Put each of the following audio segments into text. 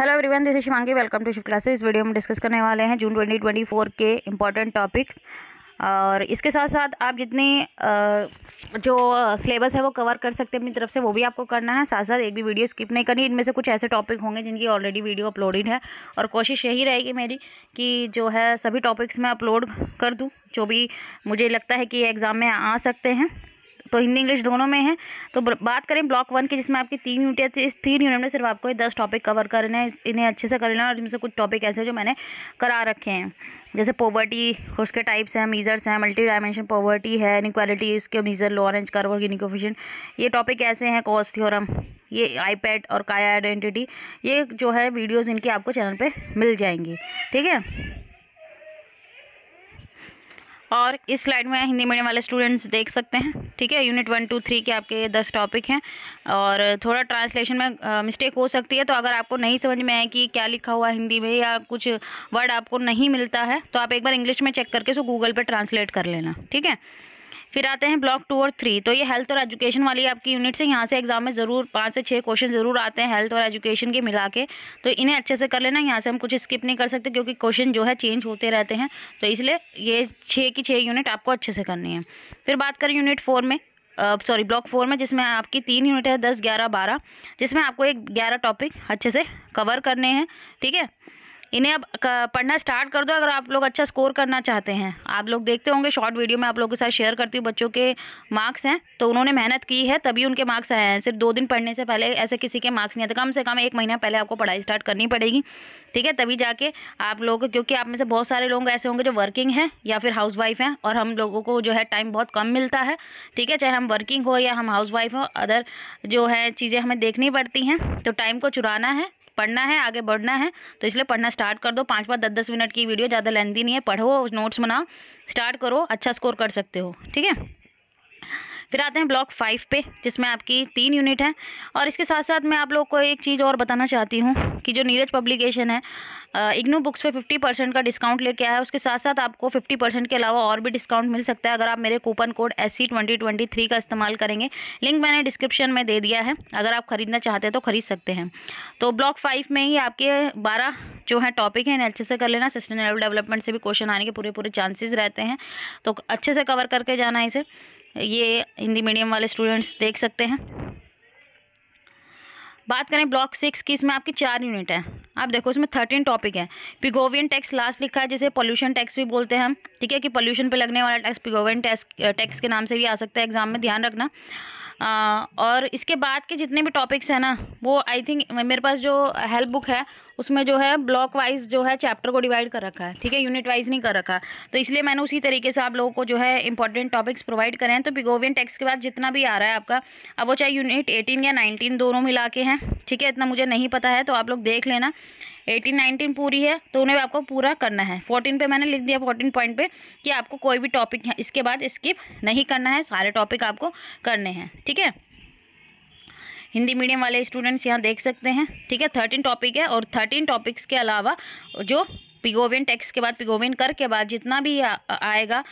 hello everyone this Shivangi welcome to Shiv classes इस वीडियो में डिस्कस करने वाले हैं जून 2024 के इम्पॉर्टेंट टॉपिक्स और इसके साथ साथ आप जितनी जो सिलेबस है वो कवर कर सकते हैं अपनी तरफ से वो भी आपको करना है साथ साथ एक भी वीडियो स्किप नहीं करनी इनमें से कुछ ऐसे टॉपिक होंगे जिनकी ऑलरेडी वीडियो अपलोडेड है और कोशिश यही रहेगी मेरी कि जो है सभी टॉपिक्स मैं अपलोड कर दूँ जो भी मुझे लगता है कि एग्ज़ाम में आ सकते हैं तो हिंदी इंग्लिश दोनों में है तो बात करें ब्लॉक वन की जिसमें आपकी तीन यूनिट है इस तीन यूनिट में सिर्फ आपको दस टॉपिक कवर करने हैं इन्हें अच्छे से कर लेना और जिनसे कुछ टॉपिक ऐसे जो मैंने करा रखे हैं जैसे पॉवर्टी उसके टाइप्स हैं मीज़र्स हैं मल्टी डायमेंशन पॉवर्टी है इनक्वालिटी इसके मीज़र लॉरेंज कर्व और इनकोफिशन ये टॉपिक ऐसे हैं कॉस्ट थियोरम ये आईपैड और काया आइडेंटिटी ये जो है वीडियोस इनके आपको चैनल पे मिल जाएंगी ठीक है और इस स्लाइड में हिंदी मीडियम वाले स्टूडेंट्स देख सकते हैं ठीक है यूनिट वन टू थ्री के आपके दस टॉपिक हैं और थोड़ा ट्रांसलेशन में मिस्टेक हो सकती है तो अगर आपको नहीं समझ में आए कि क्या लिखा हुआ हिंदी में या कुछ वर्ड आपको नहीं मिलता है तो आप एक बार इंग्लिश में चेक करके उसको गूगल पर ट्रांसलेट कर लेना ठीक है फिर आते हैं ब्लॉक टू और थ्री तो ये हेल्थ और एजुकेशन वाली आपकी यूनिट से यहाँ से एग्जाम में ज़रूर पाँच से छः क्वेश्चन ज़रूर आते हैं हेल्थ और एजुकेशन के मिला के तो इन्हें अच्छे से कर लेना यहाँ से हम कुछ स्किप नहीं कर सकते क्योंकि क्वेश्चन जो है चेंज होते रहते हैं तो इसलिए ये छः की छः यूनिट आपको अच्छे से करनी है फिर बात करें यूनिट फोर में सॉरी ब्लॉक फोर में जिसमें आपकी तीन यूनिट है दस ग्यारह बारह जिसमें आपको एक ग्यारह टॉपिक अच्छे से कवर करने हैं ठीक है इन्हें अब पढ़ना स्टार्ट कर दो अगर आप लोग अच्छा स्कोर करना चाहते हैं आप लोग देखते होंगे शॉर्ट वीडियो में आप लोगों के साथ शेयर करती हूँ बच्चों के मार्क्स हैं तो उन्होंने मेहनत की है तभी उनके मार्क्स आए हैं सिर्फ दो दिन पढ़ने से पहले ऐसे किसी के मार्क्स नहीं आते कम से कम एक महीना पहले आपको पढ़ाई स्टार्ट करनी पड़ेगी ठीक है तभी जाके आप लोग क्योंकि आप में से बहुत सारे लोग ऐसे होंगे जो वर्किंग हैं या फिर हाउस वाइफ हैं और हम लोगों को जो है टाइम बहुत कम मिलता है ठीक है चाहे हम वर्किंग हो या हम हाउस वाइफ हो अदर जो है चीज़ें हमें देखनी पड़ती हैं तो टाइम को चुराना है पढ़ना है आगे बढ़ना है तो इसलिए पढ़ना स्टार्ट कर दो पाँच पाँच दस दस मिनट की वीडियो ज़्यादा लेंदी नहीं है पढ़ो नोट्स बनाओ स्टार्ट करो अच्छा स्कोर कर सकते हो ठीक है फिर आते हैं ब्लॉक फाइव पे जिसमें आपकी तीन यूनिट हैं और इसके साथ साथ मैं आप लोग को एक चीज़ और बताना चाहती हूँ कि जो नीरज पब्लिकेशन है इग्नू बुक्स पे 50 परसेंट का डिस्काउंट लेके आया है उसके साथ साथ आपको 50 परसेंट के अलावा और भी डिस्काउंट मिल सकता है अगर आप मेरे कूपन कोड एस सी का इस्तेमाल करेंगे लिंक मैंने डिस्क्रिप्शन में दे दिया है अगर आप ख़रीदना चाहते हैं तो ख़रीद सकते हैं तो ब्लॉक फाइव में ही आपके बारह जो है टॉपिक हैं इन्हें अच्छे से कर लेना सस्टेनेबल डेवलपमेंट से भी क्वेश्चन आने के पूरे पूरे चांसेस रहते हैं तो अच्छे से कवर करके जाना इसे ये हिंदी मीडियम वाले स्टूडेंट्स देख सकते हैं बात करें ब्लॉक सिक्स की इसमें आपकी चार यूनिट है आप देखो इसमें थर्टीन टॉपिक है पिगोवियन टैक्स लास्ट लिखा है जिसे पोल्यूशन टैक्स भी बोलते हैं हम ठीक है कि पोल्यूशन पे लगने वाला टैक्स पिगोवियन टैक्स टैक्स के नाम से भी आ सकता है एग्जाम में ध्यान रखना आ, और इसके बाद के जितने भी टॉपिक्स हैं ना वो आई थिंक मेरे पास जो हेल्प बुक है उसमें जो है ब्लॉक वाइज जो है चैप्टर को डिवाइड कर रखा है ठीक है यूनिट वाइज नहीं कर रखा तो इसलिए मैंने उसी तरीके से आप लोगों को जो है इंपॉर्टेंट टॉपिक्स प्रोवाइड करें तो पिगोवियन टेक्स के बाद जितना भी आ रहा है आपका अब वो चाहे यूनिट एटीन या नाइनटीन दोनों मिला के हैं ठीक है इतना मुझे नहीं पता है तो आप लोग देख लेना एटीन नाइनटीन पूरी है तो उन्हें आपको पूरा करना है फोर्टीन पे मैंने लिख दिया फोर्टीन पॉइंट पे कि आपको कोई भी टॉपिक इसके बाद स्किप नहीं करना है सारे टॉपिक आपको करने हैं ठीक है हिंदी मीडियम वाले स्टूडेंट्स यहाँ देख सकते हैं ठीक है थर्टीन टॉपिक है और थर्टीन टॉपिक्स के अलावा जो पिगोविन टेक्स के बाद पिगोविन कर के बाद जितना भी आ, आएगा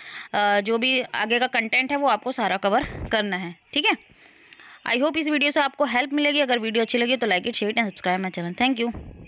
जो भी आगे का कंटेंट है वो आपको सारा कवर करना है ठीक है आई होप इस वीडियो से आपको हेल्प मिलेगी अगर वीडियो अच्छी लगी तो like it share and subscribe my channel thank you